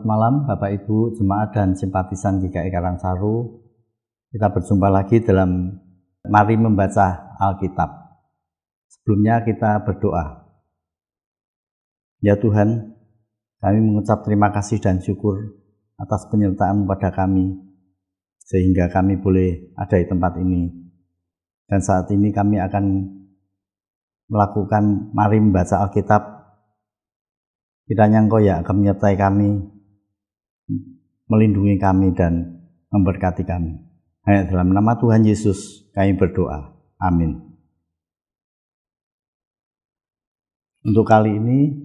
Selamat malam Bapak Ibu, jemaat dan simpatisan GKI e Karangsaru. Kita berjumpa lagi dalam Mari Membaca Alkitab. Sebelumnya kita berdoa. Ya Tuhan, kami mengucap terima kasih dan syukur atas penyertaan kepada kami sehingga kami boleh ada di tempat ini. Dan saat ini kami akan melakukan mari membaca Alkitab Kiranya Engkau ya akan menyertai kami melindungi kami dan memberkati kami. Hanya dalam nama Tuhan Yesus kami berdoa. Amin. Untuk kali ini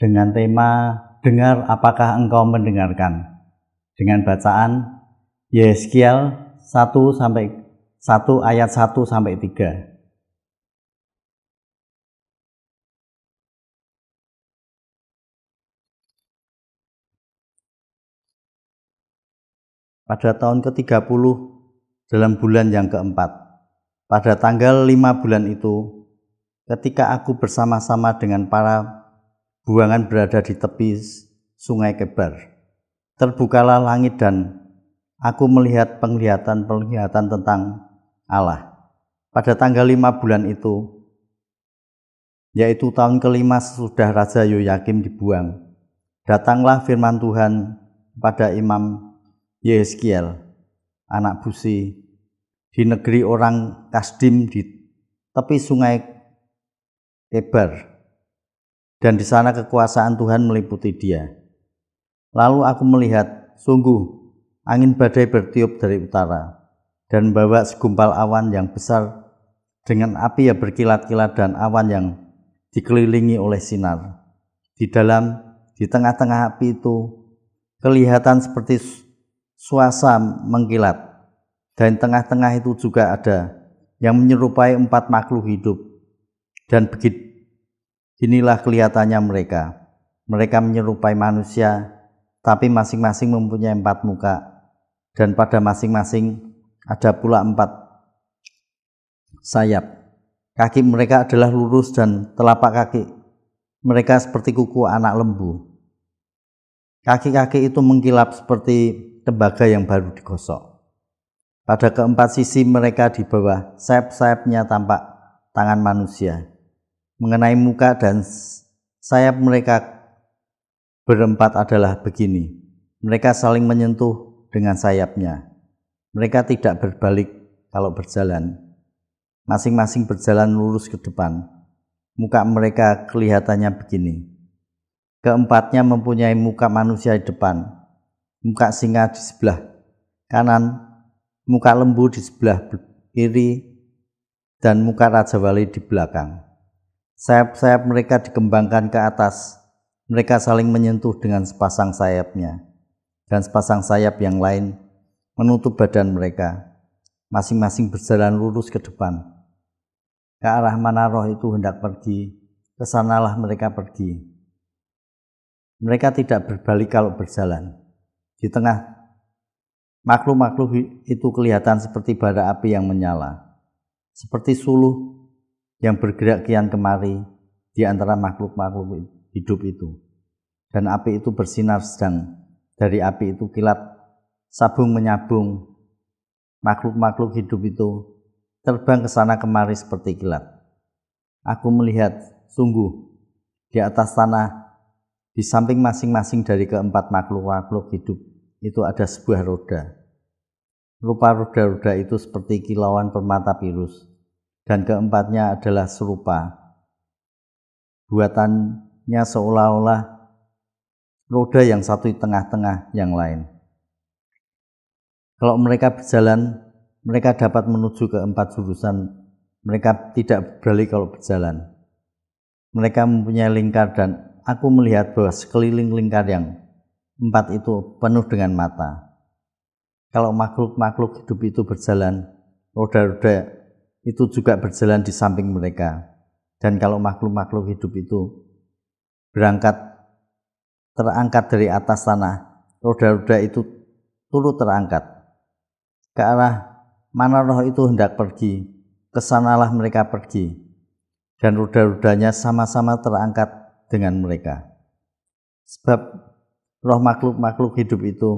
dengan tema dengar apakah engkau mendengarkan dengan bacaan Yeskiel 1 sampai 1 ayat 1 sampai 3. pada tahun ke-30 dalam bulan yang keempat. Pada tanggal lima bulan itu, ketika aku bersama-sama dengan para buangan berada di tepi sungai Kebar, terbukalah langit dan aku melihat penglihatan-penglihatan tentang Allah. Pada tanggal lima bulan itu, yaitu tahun kelima sesudah Raja Yoyakim dibuang, datanglah firman Tuhan pada Imam Yeskiel, anak Busi, di negeri orang Kasdim di tepi sungai Kebar. Dan di sana kekuasaan Tuhan meliputi dia. Lalu aku melihat, sungguh angin badai bertiup dari utara dan membawa segumpal awan yang besar dengan api yang berkilat-kilat dan awan yang dikelilingi oleh sinar. Di dalam, di tengah-tengah api itu, kelihatan seperti suasa mengkilat dan tengah-tengah itu juga ada yang menyerupai empat makhluk hidup dan begitu inilah kelihatannya mereka mereka menyerupai manusia tapi masing-masing mempunyai empat muka dan pada masing-masing ada pula empat sayap kaki mereka adalah lurus dan telapak kaki mereka seperti kuku anak lembu kaki-kaki itu mengkilap seperti tembaga yang baru digosok. Pada keempat sisi mereka di bawah, sayap-sayapnya tampak tangan manusia. Mengenai muka dan sayap mereka berempat adalah begini. Mereka saling menyentuh dengan sayapnya. Mereka tidak berbalik kalau berjalan. Masing-masing berjalan lurus ke depan. Muka mereka kelihatannya begini. Keempatnya mempunyai muka manusia di depan, muka singa di sebelah kanan, muka lembu di sebelah kiri, dan muka Raja Wali di belakang. Sayap-sayap mereka dikembangkan ke atas. Mereka saling menyentuh dengan sepasang sayapnya, dan sepasang sayap yang lain menutup badan mereka. Masing-masing berjalan lurus ke depan. Ke arah mana roh itu hendak pergi, kesanalah mereka pergi. Mereka tidak berbalik kalau berjalan. Di tengah makhluk-makhluk itu kelihatan seperti bara api yang menyala, seperti suluh yang bergerak kian kemari di antara makhluk-makhluk hidup itu. Dan api itu bersinar sedang, dari api itu kilat, sabung menyabung, makhluk-makhluk hidup itu terbang ke sana kemari seperti kilat. Aku melihat, sungguh, di atas tanah di samping masing-masing dari keempat makhluk-makhluk hidup itu ada sebuah roda. Rupa roda-roda itu seperti kilauan permata virus dan keempatnya adalah serupa. Buatannya seolah-olah roda yang satu di tengah-tengah yang lain. Kalau mereka berjalan, mereka dapat menuju ke empat jurusan. Mereka tidak berbalik kalau berjalan. Mereka mempunyai lingkar dan Aku melihat bahwa sekeliling lingkar yang empat itu penuh dengan mata. Kalau makhluk-makhluk hidup itu berjalan, roda-roda itu juga berjalan di samping mereka. Dan kalau makhluk-makhluk hidup itu berangkat terangkat dari atas tanah, roda-roda itu turut terangkat. Ke arah mana roh itu hendak pergi, kesanalah mereka pergi. Dan roda-rodanya sama-sama terangkat dengan mereka. Sebab roh makhluk-makhluk hidup itu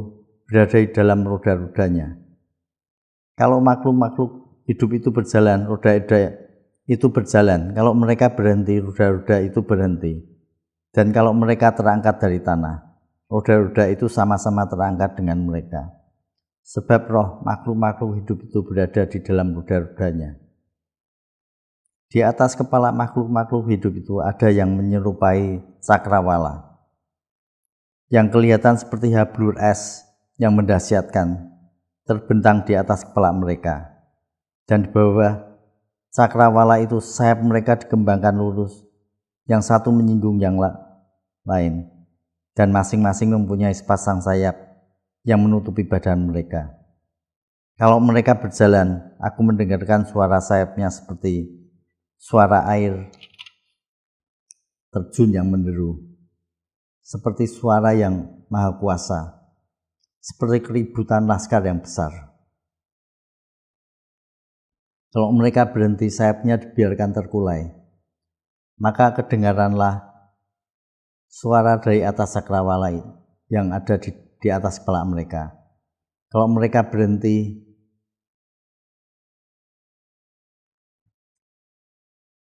berada di dalam roda-rodanya. Kalau makhluk-makhluk hidup itu berjalan, roda-roda itu berjalan. Kalau mereka berhenti, roda-roda itu berhenti. Dan kalau mereka terangkat dari tanah, roda-roda itu sama-sama terangkat dengan mereka. Sebab roh makhluk-makhluk hidup itu berada di dalam roda-rodanya. Di atas kepala makhluk-makhluk hidup itu ada yang menyerupai cakrawala. Yang kelihatan seperti hablur es yang mendahsyatkan terbentang di atas kepala mereka. Dan di bawah cakrawala itu sayap mereka dikembangkan lurus. Yang satu menyinggung yang lain. Dan masing-masing mempunyai sepasang sayap yang menutupi badan mereka. Kalau mereka berjalan, aku mendengarkan suara sayapnya seperti suara air terjun yang meneru, seperti suara yang maha kuasa, seperti keributan laskar yang besar. Kalau mereka berhenti sayapnya dibiarkan terkulai, maka kedengaranlah suara dari atas sakrawala yang ada di, di atas kepala mereka. Kalau mereka berhenti,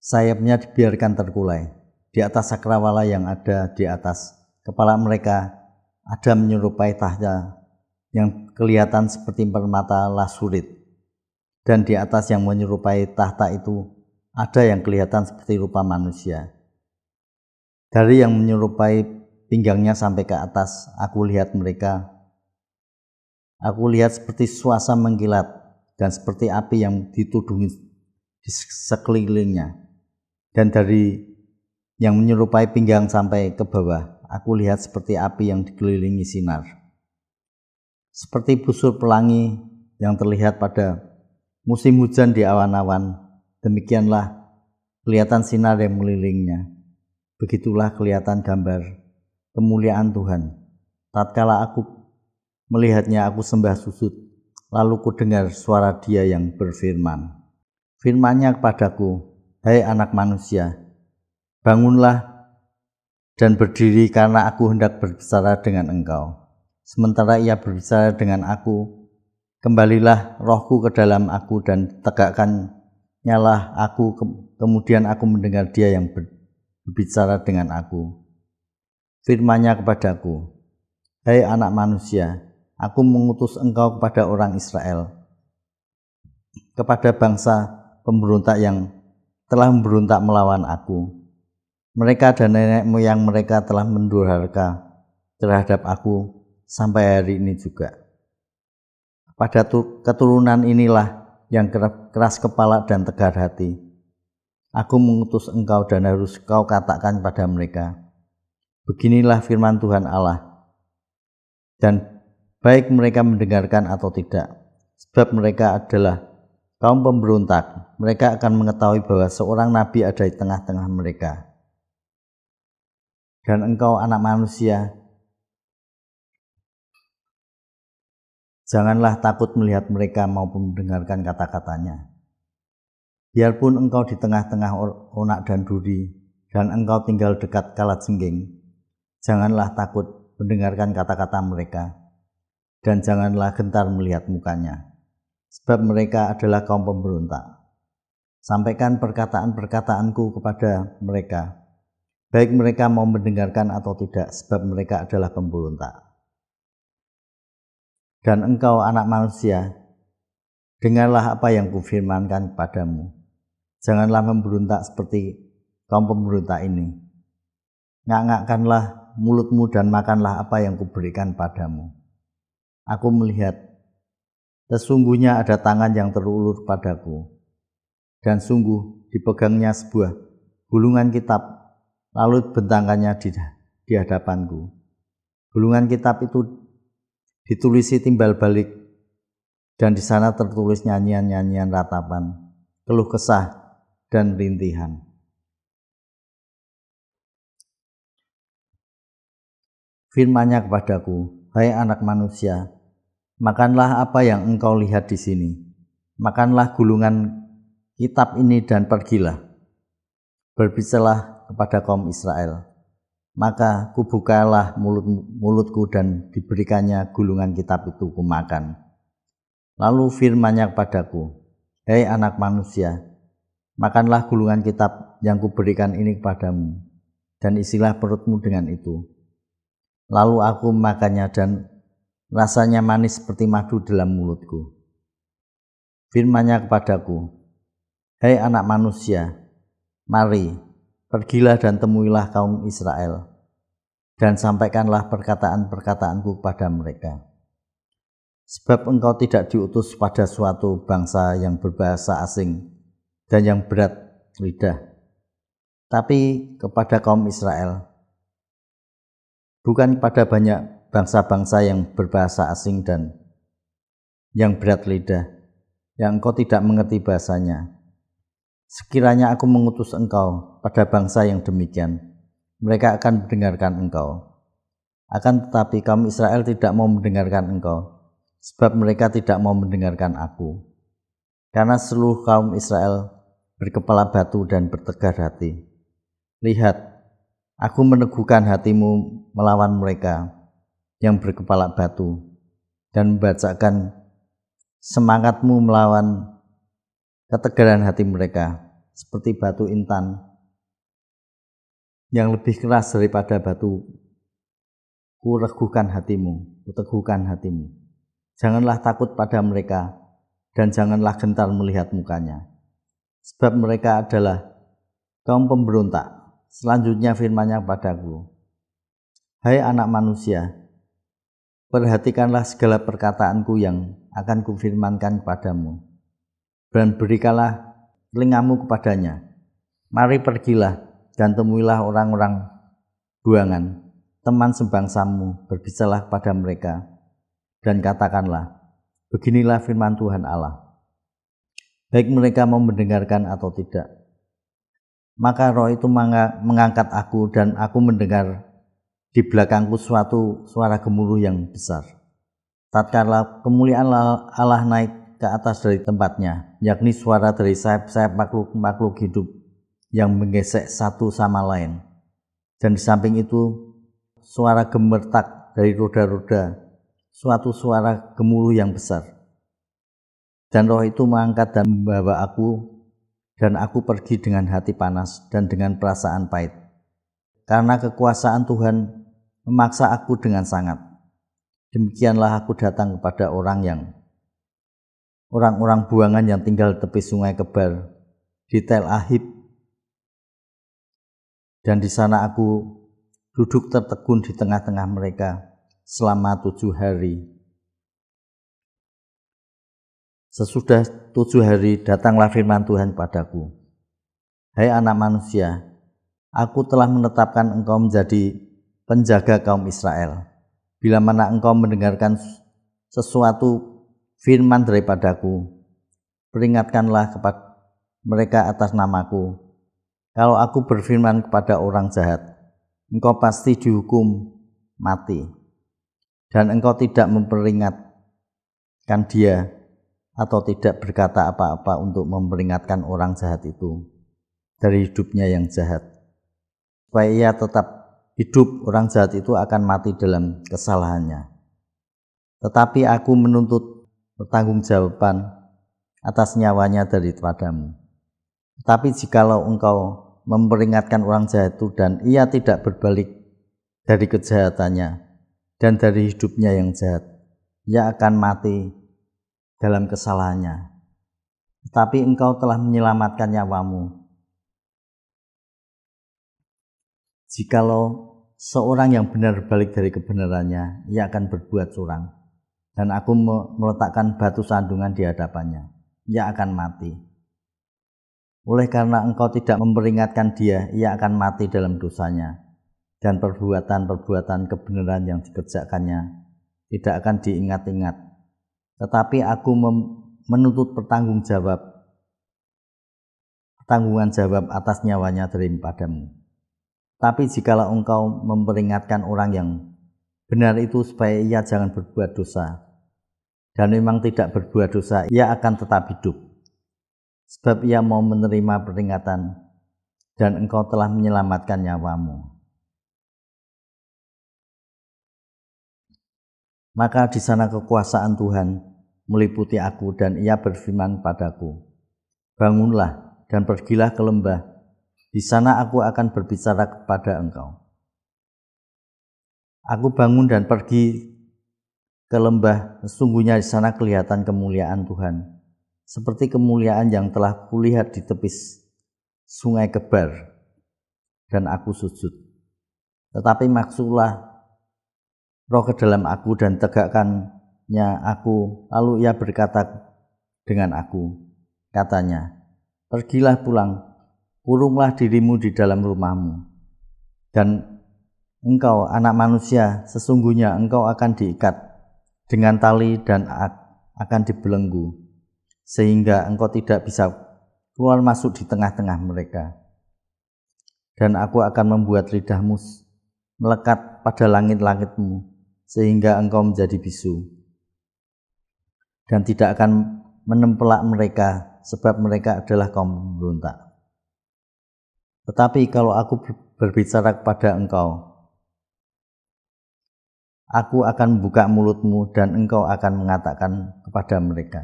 sayapnya dibiarkan terkulai. Di atas sakrawala yang ada di atas kepala mereka ada menyerupai tahta yang kelihatan seperti permata lasurit. Dan di atas yang menyerupai tahta itu ada yang kelihatan seperti rupa manusia. Dari yang menyerupai pinggangnya sampai ke atas, aku lihat mereka. Aku lihat seperti suasana mengkilat dan seperti api yang ditudungi di sekelilingnya dan dari yang menyerupai pinggang sampai ke bawah. Aku lihat seperti api yang dikelilingi sinar. Seperti busur pelangi yang terlihat pada musim hujan di awan-awan. Demikianlah kelihatan sinar yang melilingnya. Begitulah kelihatan gambar kemuliaan Tuhan. Tatkala aku melihatnya aku sembah susut. lalu ku dengar suara dia yang berfirman. Firmannya kepadaku, Hai hey anak manusia, bangunlah dan berdiri karena aku hendak berbicara dengan engkau. Sementara ia berbicara dengan aku, kembalilah rohku ke dalam aku dan tegakkan nyala aku kemudian aku mendengar dia yang berbicara dengan aku. Firmanya kepadaku, Hai hey anak manusia, aku mengutus engkau kepada orang Israel, kepada bangsa pemberontak yang telah memberontak melawan aku. Mereka dan nenek moyang mereka telah mendurhaka terhadap aku sampai hari ini juga. Pada keturunan inilah yang keras kepala dan tegar hati. Aku mengutus engkau dan harus kau katakan pada mereka. Beginilah firman Tuhan Allah. Dan baik mereka mendengarkan atau tidak, sebab mereka adalah Kaum pemberontak, mereka akan mengetahui bahwa seorang nabi ada di tengah-tengah mereka. Dan engkau anak manusia, janganlah takut melihat mereka maupun mendengarkan kata-katanya. Biarpun engkau di tengah-tengah onak dan duri, dan engkau tinggal dekat kalat sengging, janganlah takut mendengarkan kata-kata mereka, dan janganlah gentar melihat mukanya.' sebab mereka adalah kaum pemberontak. Sampaikan perkataan-perkataanku kepada mereka, baik mereka mau mendengarkan atau tidak, sebab mereka adalah pemberontak. Dan engkau anak manusia, dengarlah apa yang kufirmankan kepadamu. Janganlah memberontak seperti kaum pemberontak ini. Ngak-ngakkanlah mulutmu dan makanlah apa yang kuberikan padamu. Aku melihat Sesungguhnya ada tangan yang terulur padaku, dan sungguh dipegangnya sebuah gulungan kitab, lalu bentangkannya di, di hadapanku. Gulungan kitab itu ditulisi timbal balik, dan di sana tertulis nyanyian-nyanyian ratapan, keluh kesah, dan rintihan. Firmanya kepadaku, hai anak manusia, Makanlah apa yang engkau lihat di sini. Makanlah gulungan kitab ini dan pergilah. Berbicaralah kepada kaum Israel. Maka kubukalah mulut mulutku dan diberikannya gulungan kitab itu kumakan. Lalu firmanya kepadaku, Hei anak manusia, makanlah gulungan kitab yang kuberikan ini kepadamu, dan isilah perutmu dengan itu. Lalu aku makannya dan rasanya manis seperti madu dalam mulutku. Firmanya kepadaku, Hei anak manusia, mari, pergilah dan temuilah kaum Israel, dan sampaikanlah perkataan-perkataanku kepada mereka. Sebab engkau tidak diutus pada suatu bangsa yang berbahasa asing dan yang berat lidah, tapi kepada kaum Israel, bukan pada banyak bangsa-bangsa yang berbahasa asing dan yang berat lidah, yang engkau tidak mengerti bahasanya. Sekiranya aku mengutus engkau pada bangsa yang demikian, mereka akan mendengarkan engkau. Akan tetapi kaum Israel tidak mau mendengarkan engkau, sebab mereka tidak mau mendengarkan aku. Karena seluruh kaum Israel berkepala batu dan bertegar hati. Lihat, aku meneguhkan hatimu melawan mereka, yang berkepala batu dan membacakan semangatmu melawan ketegaran hati mereka seperti batu intan yang lebih keras daripada batu kureguhkan hatimu, kuteguhkan hatimu. Janganlah takut pada mereka dan janganlah gentar melihat mukanya. Sebab mereka adalah kaum pemberontak. Selanjutnya firmanya padaku. Hai anak manusia, Perhatikanlah segala perkataanku yang akan kufirmankan kepadamu. Dan berikanlah telingamu kepadanya. Mari pergilah dan temuilah orang-orang buangan, teman sembangsamu. Berbicaralah pada mereka. Dan katakanlah, beginilah firman Tuhan Allah. Baik mereka mau mendengarkan atau tidak. Maka roh itu mengangkat aku dan aku mendengar di belakangku suatu suara gemuruh yang besar. Tatkala kemuliaan Allah naik ke atas dari tempatnya, yakni suara dari sayap-sayap makhluk-makhluk hidup yang menggesek satu sama lain. Dan di samping itu, suara gemertak dari roda-roda, suatu suara gemuruh yang besar. Dan roh itu mengangkat dan membawa aku, dan aku pergi dengan hati panas dan dengan perasaan pahit. Karena kekuasaan Tuhan memaksa aku dengan sangat. Demikianlah aku datang kepada orang yang orang-orang buangan yang tinggal tepi sungai Kebar di Tel Ahib. Dan di sana aku duduk tertegun di tengah-tengah mereka selama tujuh hari. Sesudah tujuh hari datanglah firman Tuhan padaku. Hai anak manusia, aku telah menetapkan engkau menjadi penjaga kaum Israel. Bila mana engkau mendengarkan sesuatu firman daripadaku, peringatkanlah kepada mereka atas namaku. Kalau aku berfirman kepada orang jahat, engkau pasti dihukum mati. Dan engkau tidak memperingatkan dia atau tidak berkata apa-apa untuk memperingatkan orang jahat itu dari hidupnya yang jahat. Supaya ia tetap hidup orang jahat itu akan mati dalam kesalahannya. Tetapi aku menuntut pertanggungjawaban atas nyawanya dari padamu. Tetapi jikalau engkau memperingatkan orang jahat itu dan ia tidak berbalik dari kejahatannya dan dari hidupnya yang jahat, ia akan mati dalam kesalahannya. Tetapi engkau telah menyelamatkan nyawamu Jikalau seorang yang benar balik dari kebenarannya, ia akan berbuat curang. Dan aku meletakkan batu sandungan di hadapannya. Ia akan mati. Oleh karena engkau tidak memperingatkan dia, ia akan mati dalam dosanya. Dan perbuatan-perbuatan kebenaran yang dikerjakannya tidak akan diingat-ingat. Tetapi aku menuntut pertanggung jawab, pertanggungan jawab atas nyawanya dari tapi jikalau engkau memperingatkan orang yang benar itu supaya ia jangan berbuat dosa dan memang tidak berbuat dosa, ia akan tetap hidup. Sebab ia mau menerima peringatan dan engkau telah menyelamatkan nyawamu. Maka di sana kekuasaan Tuhan meliputi aku dan ia berfirman padaku, Bangunlah dan pergilah ke lembah di sana aku akan berbicara kepada engkau. Aku bangun dan pergi ke lembah, sesungguhnya di sana kelihatan kemuliaan Tuhan, seperti kemuliaan yang telah kulihat di tepis sungai Kebar, dan aku sujud. Tetapi maksudlah roh ke dalam aku dan tegakkannya aku, lalu ia berkata dengan aku, katanya, pergilah pulang kurunglah dirimu di dalam rumahmu dan engkau anak manusia sesungguhnya engkau akan diikat dengan tali dan akan dibelenggu sehingga engkau tidak bisa keluar masuk di tengah-tengah mereka dan aku akan membuat lidahmu melekat pada langit-langitmu sehingga engkau menjadi bisu dan tidak akan menempelak mereka sebab mereka adalah kaum berontak tetapi kalau aku berbicara kepada engkau, aku akan membuka mulutmu dan engkau akan mengatakan kepada mereka.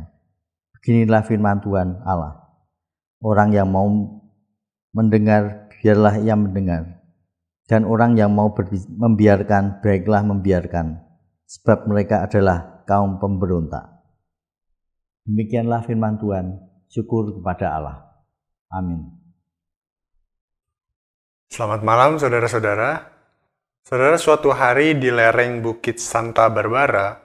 Beginilah firman Tuhan Allah. Orang yang mau mendengar, biarlah ia mendengar. Dan orang yang mau membiarkan, baiklah membiarkan. Sebab mereka adalah kaum pemberontak. Demikianlah firman Tuhan, syukur kepada Allah. Amin. Selamat malam saudara-saudara. Saudara suatu hari di lereng Bukit Santa Barbara,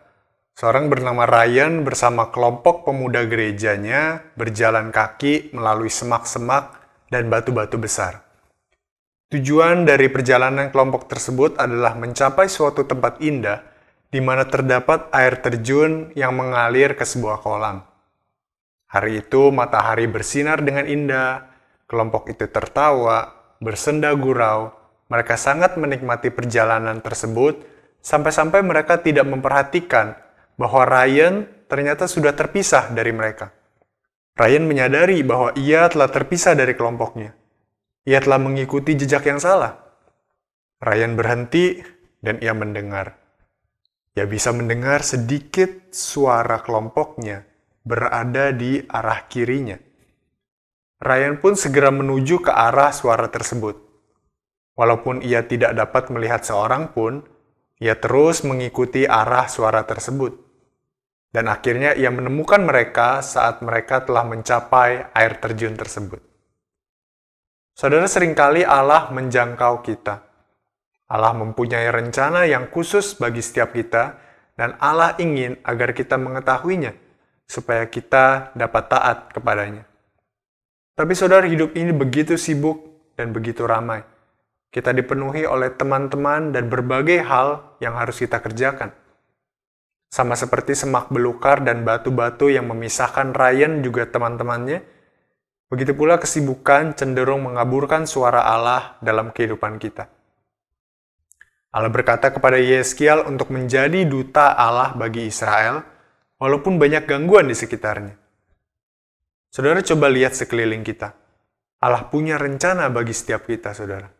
seorang bernama Ryan bersama kelompok pemuda gerejanya berjalan kaki melalui semak-semak dan batu-batu besar. Tujuan dari perjalanan kelompok tersebut adalah mencapai suatu tempat indah di mana terdapat air terjun yang mengalir ke sebuah kolam. Hari itu matahari bersinar dengan indah, kelompok itu tertawa bersenda gurau, mereka sangat menikmati perjalanan tersebut sampai-sampai mereka tidak memperhatikan bahwa Ryan ternyata sudah terpisah dari mereka. Ryan menyadari bahwa ia telah terpisah dari kelompoknya. Ia telah mengikuti jejak yang salah. Ryan berhenti dan ia mendengar. Ia bisa mendengar sedikit suara kelompoknya berada di arah kirinya. Ryan pun segera menuju ke arah suara tersebut. Walaupun ia tidak dapat melihat seorang pun, ia terus mengikuti arah suara tersebut. Dan akhirnya ia menemukan mereka saat mereka telah mencapai air terjun tersebut. Saudara, seringkali Allah menjangkau kita. Allah mempunyai rencana yang khusus bagi setiap kita, dan Allah ingin agar kita mengetahuinya, supaya kita dapat taat kepadanya. Tapi saudara hidup ini begitu sibuk dan begitu ramai. Kita dipenuhi oleh teman-teman dan berbagai hal yang harus kita kerjakan. Sama seperti semak belukar dan batu-batu yang memisahkan Ryan juga teman-temannya, begitu pula kesibukan cenderung mengaburkan suara Allah dalam kehidupan kita. Allah berkata kepada Yeskial untuk menjadi duta Allah bagi Israel, walaupun banyak gangguan di sekitarnya. Saudara coba lihat sekeliling kita. Allah punya rencana bagi setiap kita, saudara.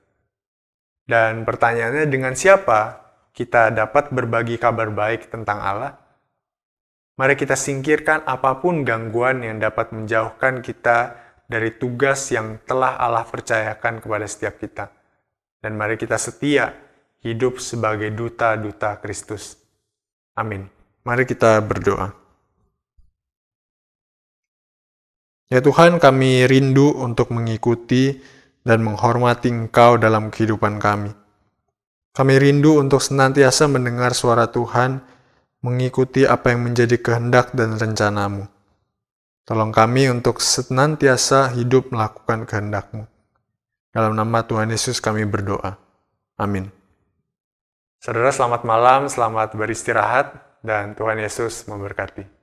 Dan pertanyaannya dengan siapa kita dapat berbagi kabar baik tentang Allah? Mari kita singkirkan apapun gangguan yang dapat menjauhkan kita dari tugas yang telah Allah percayakan kepada setiap kita. Dan mari kita setia hidup sebagai duta-duta Kristus. Amin. Mari kita berdoa. Ya Tuhan, kami rindu untuk mengikuti dan menghormati Engkau dalam kehidupan kami. Kami rindu untuk senantiasa mendengar suara Tuhan, mengikuti apa yang menjadi kehendak dan rencanamu. Tolong kami untuk senantiasa hidup melakukan kehendakmu. Dalam nama Tuhan Yesus kami berdoa. Amin. Saudara, selamat malam, selamat beristirahat, dan Tuhan Yesus memberkati.